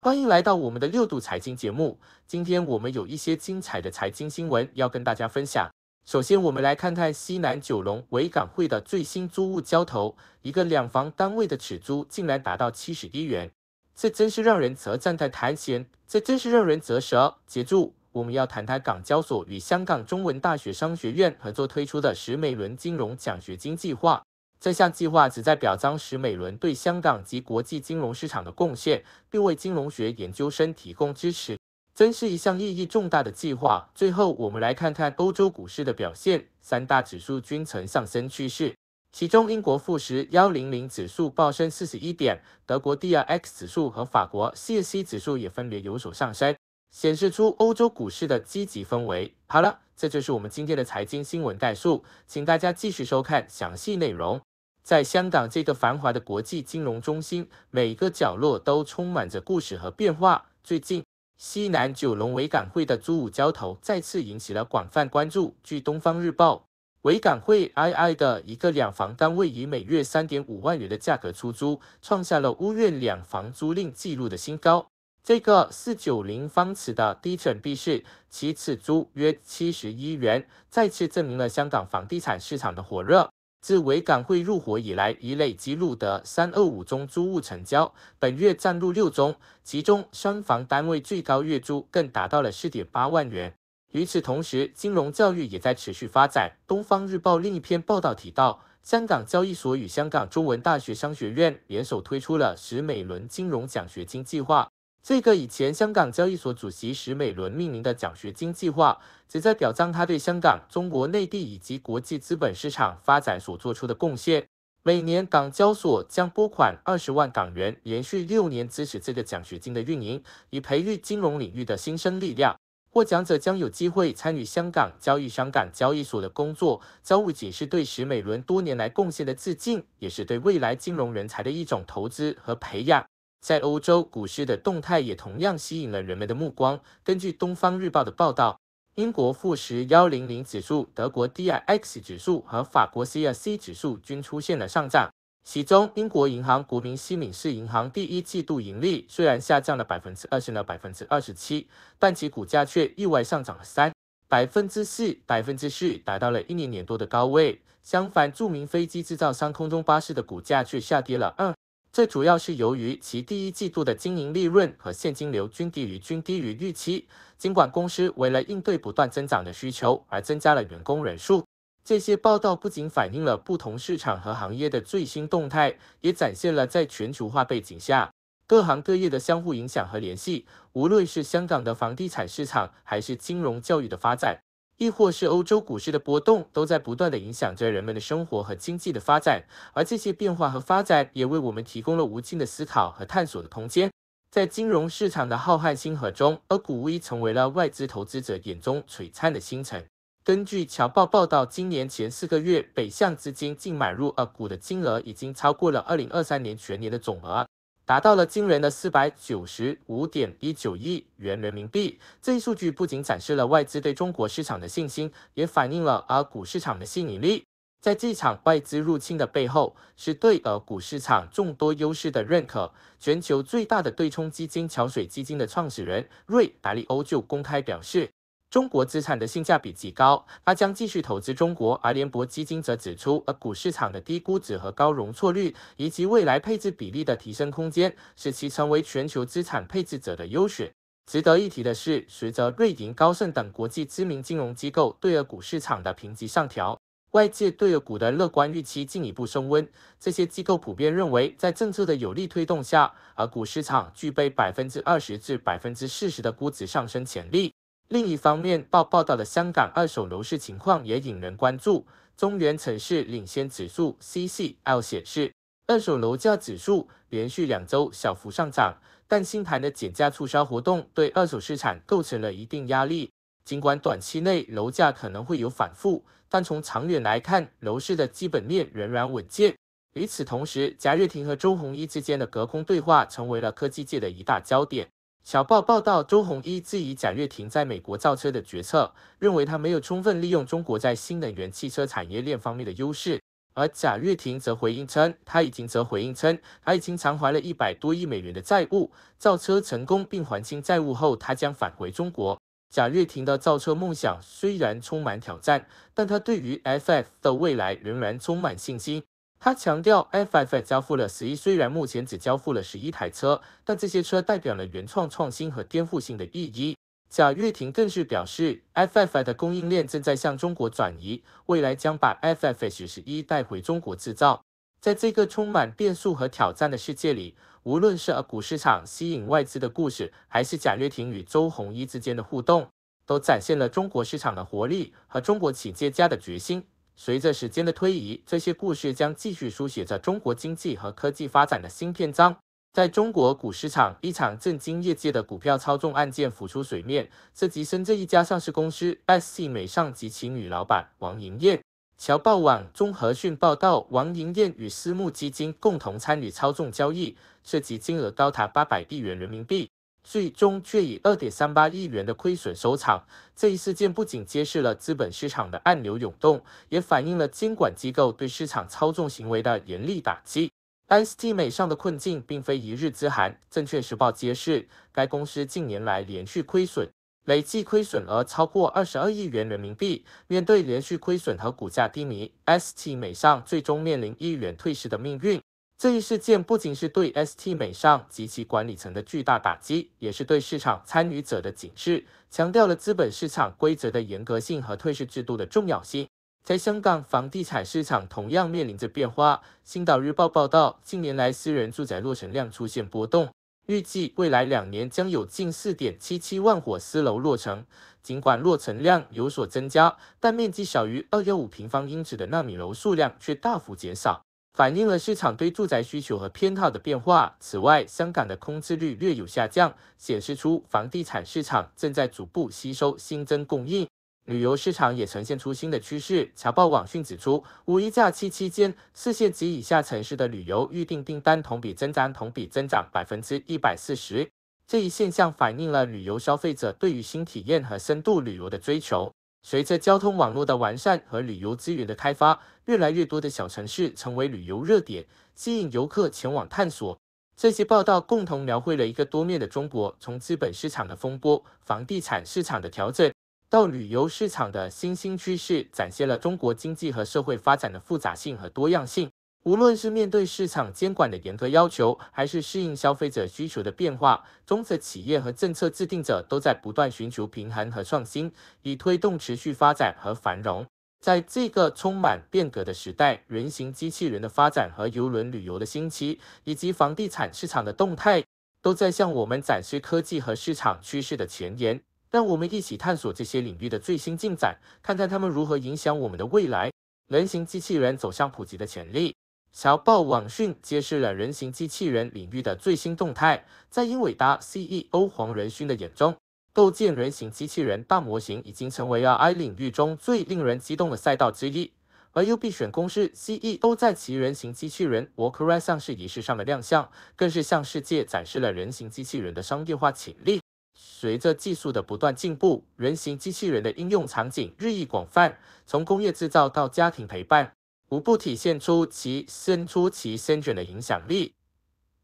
欢迎来到我们的六度财经节目，今天我们有一些精彩的财经新闻要跟大家分享。首先，我们来看看西南九龙维港汇的最新租物交投，一个两房单位的尺租竟然达到七十亿元，这真是让人咋站在台前，这真是让人啧舌。接住，我们要谈谈港交所与香港中文大学商学院合作推出的十美轮金融奖学金计划。这项计划旨在表彰史美伦对香港及国际金融市场的贡献，并为金融学研究生提供支持，真是一项意义重大的计划。最后，我们来看看欧洲股市的表现，三大指数均呈上升趋势，其中英国富时幺零零指数报升四十一点，德国 d R x 指数和法国 c S c 指数也分别有所上升，显示出欧洲股市的积极氛围。好了，这就是我们今天的财经新闻概述，请大家继续收看详细内容。在香港这个繁华的国际金融中心，每一个角落都充满着故事和变化。最近，西南九龙维港会的租五交投再次引起了广泛关注。据《东方日报》，维港会 I I 的一个两房单位以每月三点五万元的价格出租，创下了屋苑两房租赁记录的新高。这个四九零方尺的低转 B 室，其次租约七十一元，再次证明了香港房地产市场的火热。自维港汇入伙以来，已累积录得三二五宗租务成交，本月占入六宗，其中商房单位最高月租更达到了四点八万元。与此同时，金融教育也在持续发展。《东方日报》另一篇报道提到，香港交易所与香港中文大学商学院联手推出了十美轮金融奖学金计划。这个以前香港交易所主席史美伦命名的奖学金计划，旨在表彰他对香港、中国内地以及国际资本市场发展所做出的贡献。每年港交所将拨款二十万港元，连续六年支持这个奖学金的运营，以培育金融领域的新生力量。获奖者将有机会参与香港交易商港交易所的工作。交物仅是对史美伦多年来贡献的致敬，也是对未来金融人才的一种投资和培养。在欧洲股市的动态也同样吸引了人们的目光。根据《东方日报》的报道，英国富时幺零零指数、德国 D I X 指数和法国 C R C 指数均出现了上涨。其中，英国银行国民西敏市银行第一季度盈利虽然下降了百分之二十到百分之二十七，但其股价却意外上涨了三百分之四百分之四，达到了一年年多的高位。相反，著名飞机制造商空中巴士的股价却下跌了二。最主要是由于其第一季度的经营利润和现金流均低于均低于预期。尽管公司为了应对不断增长的需求而增加了员工人数，这些报道不仅反映了不同市场和行业的最新动态，也展现了在全球化背景下各行各业的相互影响和联系。无论是香港的房地产市场，还是金融教育的发展。亦或是欧洲股市的波动，都在不断的影响着人们的生活和经济的发展，而这些变化和发展也为我们提供了无尽的思考和探索的空间。在金融市场的浩瀚星河中，A 股无疑成为了外资投资者眼中璀璨的星辰。根据侨报报道，今年前四个月，北向资金净买入 A 股的金额已经超过了二零二三年全年的总额。达到了惊人的四百九十五点一九亿元人民币。这一数据不仅展示了外资对中国市场的信心，也反映了 A 股市场的吸引力。在这场外资入侵的背后，是对 A 股市场众多优势的认可。全球最大的对冲基金桥水基金的创始人瑞达利欧就公开表示。中国资产的性价比极高，它将继续投资中国。而联博基金则指出而股市场的低估值和高容错率，以及未来配置比例的提升空间，使其成为全球资产配置者的优选。值得一提的是，随着瑞银、高盛等国际知名金融机构对 A 股市场的评级上调，外界对 A 股的乐观预期进一步升温。这些机构普遍认为，在政策的有力推动下，A 股市场具备百分之二十至百分之四十的估值上升潜力。另一方面，报报道的香港二手楼市情况也引人关注。中原城市领先指数 （CCL） 显示，二手楼价指数连续两周小幅上涨，但新盘的减价促销活动对二手市场构成了一定压力。尽管短期内楼价可能会有反复，但从长远来看，楼市的基本面仍然稳健。与此同时，贾跃亭和周鸿祎之间的隔空对话成为了科技界的一大焦点。小报报道，周鸿祎质疑贾跃亭在美国造车的决策，认为他没有充分利用中国在新能源汽车产业链方面的优势。而贾跃亭则回应称，他已经则回应称他已经偿还了一百多亿美元的债务，造车成功并还清债务后，他将返回中国。贾跃亭的造车梦想虽然充满挑战，但他对于 FF 的未来仍然充满信心。他强调，FF 交付了十一，虽然目前只交付了十一台车，但这些车代表了原创、创新和颠覆性的意义。贾跃亭更是表示，FF 的供应链正在向中国转移，未来将把 FF 十一带回中国制造。在这个充满变数和挑战的世界里，无论是 A 股市场吸引外资的故事，还是贾跃亭与周鸿祎之间的互动，都展现了中国市场的活力和中国企业家的决心。随着时间的推移，这些故事将继续书写着中国经济和科技发展的新篇章。在中国股市场，一场震惊业界的股票操纵案件浮出水面，涉及深圳一家上市公司 SC 美尚及其女老板王莹燕。侨报网综合讯报道，王莹燕与私募基金共同参与操纵交易，涉及金额高达八百亿元人民币。最终却以二点三八亿元的亏损收场。这一事件不仅揭示了资本市场的暗流涌动，也反映了监管机构对市场操纵行为的严厉打击。ST 美尚的困境并非一日之寒。《证券时报》揭示，该公司近年来连续亏损，累计亏损额超过二十二亿元人民币。面对连续亏损和股价低迷，ST 美尚最终面临亿元退市的命运。这一事件不仅是对 ST 美上及其管理层的巨大打击，也是对市场参与者的警示，强调了资本市场规则的严格性和退市制度的重要性。在香港房地产市场同样面临着变化。星岛日报报道，近年来私人住宅落成量出现波动，预计未来两年将有近四点七七万火私楼落成。尽管落成量有所增加，但面积小于二点五平方英尺的纳米楼数量却大幅减少。反映了市场对住宅需求和偏好的变化。此外，香港的空置率略有下降，显示出房地产市场正在逐步吸收新增供应。旅游市场也呈现出新的趋势。财报网讯指出，五一假期期间，四线及以下城市的旅游预订订单同比增长同比增长百分之一百四十。这一现象反映了旅游消费者对于新体验和深度旅游的追求。随着交通网络的完善和旅游资源的开发，越来越多的小城市成为旅游热点，吸引游客前往探索。这些报道共同描绘了一个多面的中国，从资本市场的风波、房地产市场的调整，到旅游市场的新兴趋势，展现了中国经济和社会发展的复杂性和多样性。无论是面对市场监管的严格要求，还是适应消费者需求的变化，中资企业和政策制定者都在不断寻求平衡和创新，以推动持续发展和繁荣。在这个充满变革的时代，人形机器人的发展和邮轮旅游的兴起，以及房地产市场的动态，都在向我们展示科技和市场趋势的前沿。让我们一起探索这些领域的最新进展，看看它们如何影响我们的未来。人形机器人走向普及的潜力。侨报网讯揭示了人形机器人领域的最新动态。在英伟达 CEO 黄仁勋的眼中，构建人形机器人大模型已经成为 AI 领域中最令人激动的赛道之一。而 u b 选公司 CEO 都在其人形机器人 Walker r 上市仪式上的亮相，更是向世界展示了人形机器人的商业化潜力。随着技术的不断进步，人形机器人的应用场景日益广泛，从工业制造到家庭陪伴。无不体现出其伸出其伸卷的影响力。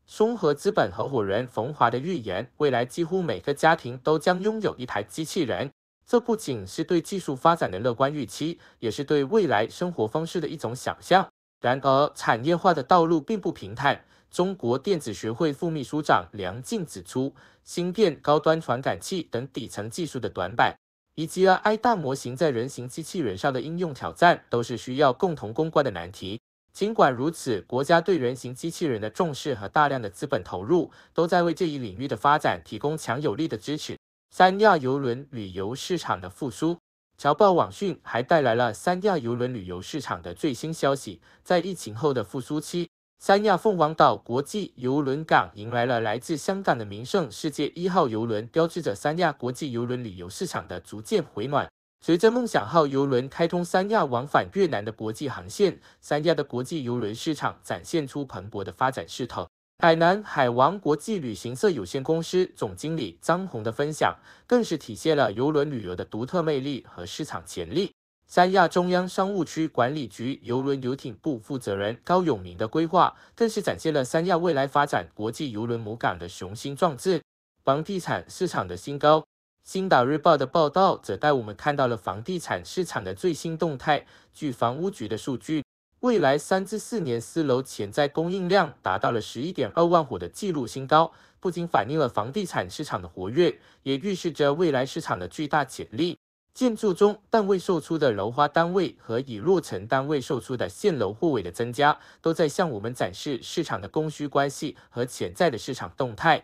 松合资本合伙人冯华的预言：未来几乎每个家庭都将拥有一台机器人。这不仅是对技术发展的乐观预期，也是对未来生活方式的一种想象。然而，产业化的道路并不平坦。中国电子学会副秘书长梁静指出，芯片、高端传感器等底层技术的短板。以及 AI 大模型在人形机器人上的应用挑战，都是需要共同攻关的难题。尽管如此，国家对人形机器人的重视和大量的资本投入，都在为这一领域的发展提供强有力的支持。三亚游轮旅游市场的复苏，侨报网讯还带来了三亚游轮旅游市场的最新消息，在疫情后的复苏期。三亚凤凰岛国际邮轮港迎来了来自香港的名胜世界一号邮轮，标志着三亚国际邮轮旅游市场的逐渐回暖。随着梦想号游轮开通三亚往返越南的国际航线，三亚的国际邮轮市场展现出蓬勃的发展势头。海南海王国际旅行社有限公司总经理张红的分享，更是体现了邮轮旅游的独特魅力和市场潜力。三亚中央商务区管理局邮轮游艇部负责人高永明的规划，更是展现了三亚未来发展国际邮轮母港的雄心壮志。房地产市场的新高，星岛日报的报道则带我们看到了房地产市场的最新动态。据房屋局的数据，未来三至四年，私楼潜在供应量达到了十一点二万户的记录新高，不仅反映了房地产市场的活跃，也预示着未来市场的巨大潜力。建筑中但未售出的楼花单位和已落成单位售出的现楼户位的增加，都在向我们展示市场的供需关系和潜在的市场动态。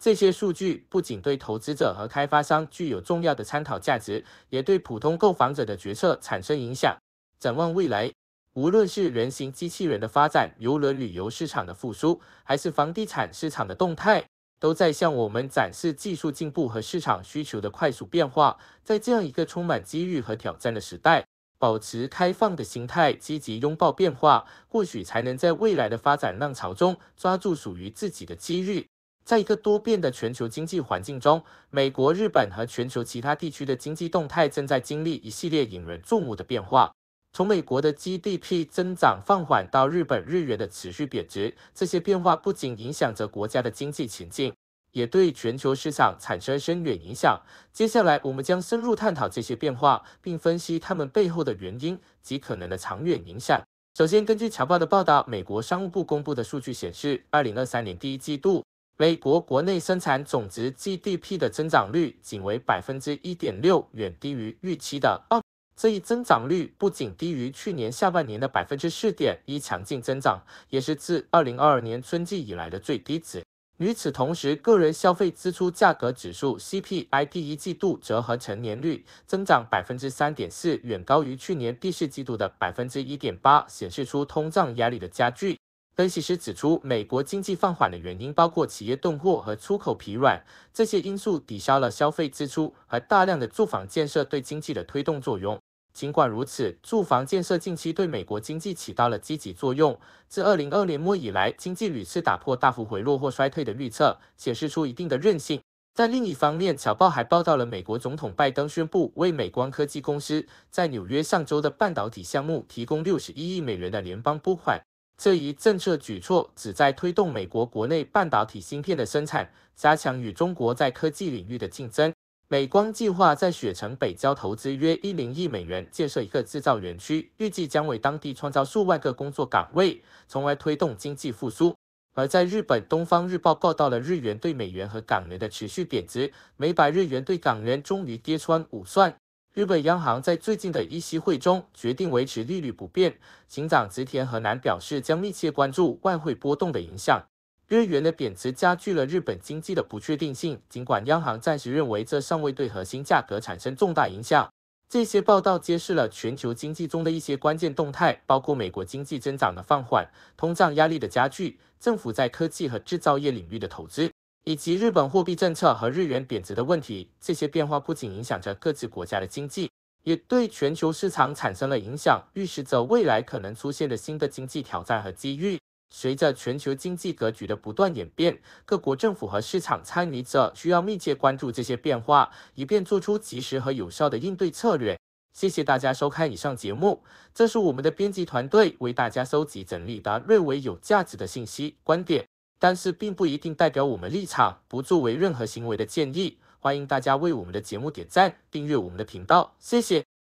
这些数据不仅对投资者和开发商具有重要的参考价值，也对普通购房者的决策产生影响。展望未来，无论是人形机器人的发展、邮轮旅游市场的复苏，还是房地产市场的动态。都在向我们展示技术进步和市场需求的快速变化。在这样一个充满机遇和挑战的时代，保持开放的心态，积极拥抱变化，或许才能在未来的发展浪潮中抓住属于自己的机遇。在一个多变的全球经济环境中，美国、日本和全球其他地区的经济动态正在经历一系列引人注目的变化。从美国的 GDP 增长放缓到日本日元的持续贬值，这些变化不仅影响着国家的经济前景，也对全球市场产生深远影响。接下来，我们将深入探讨这些变化，并分析它们背后的原因及可能的长远影响。首先，根据《侨报》的报道，美国商务部公布的数据显示，二零二三年第一季度美国国内生产总值 GDP 的增长率仅为百分之一点六，远低于预期的二。这一增长率不仅低于去年下半年的百分之四点一强劲增长，也是自二零二二年春季以来的最低值。与此同时，个人消费支出价格指数 （CPI） 第一季度折合成年率增长百分之三点四，远高于去年第四季度的百分之一点八，显示出通胀压力的加剧。分析师指出，美国经济放缓的原因包括企业囤货和出口疲软，这些因素抵消了消费支出和大量的住房建设对经济的推动作用。尽管如此，住房建设近期对美国经济起到了积极作用。自二零二年末以来，经济屡次打破大幅回落或衰退的预测，显示出一定的韧性。在另一方面，《小报》还报道了美国总统拜登宣布为美光科技公司在纽约上周的半导体项目提供六十一亿美元的联邦拨款。这一政策举措旨在推动美国国内半导体芯片的生产，加强与中国在科技领域的竞争。美光计划在雪城北郊投资约一零亿美元，建设一个制造园区，预计将为当地创造数万个工作岗位，从而推动经济复苏。而在日本，东方日报报道了日元对美元和港元的持续贬值，每百日元对港元终于跌穿五算。日本央行在最近的议息会中决定维持利率不变，行长植田和南表示将密切关注外汇波动的影响。日元的贬值加剧了日本经济的不确定性，尽管央行暂时认为这尚未对核心价格产生重大影响。这些报道揭示了全球经济中的一些关键动态，包括美国经济增长的放缓、通胀压力的加剧、政府在科技和制造业领域的投资，以及日本货币政策和日元贬值的问题。这些变化不仅影响着各自国家的经济，也对全球市场产生了影响，预示着未来可能出现的新的经济挑战和机遇。随着全球经济格局的不断演变，各国政府和市场参与者需要密切关注这些变化，以便做出及时和有效的应对策略。谢谢大家收看以上节目，这是我们的编辑团队为大家收集整理的略为有价值的信息观点，但是并不一定代表我们立场，不作为任何行为的建议。欢迎大家为我们的节目点赞、订阅我们的频道，谢谢。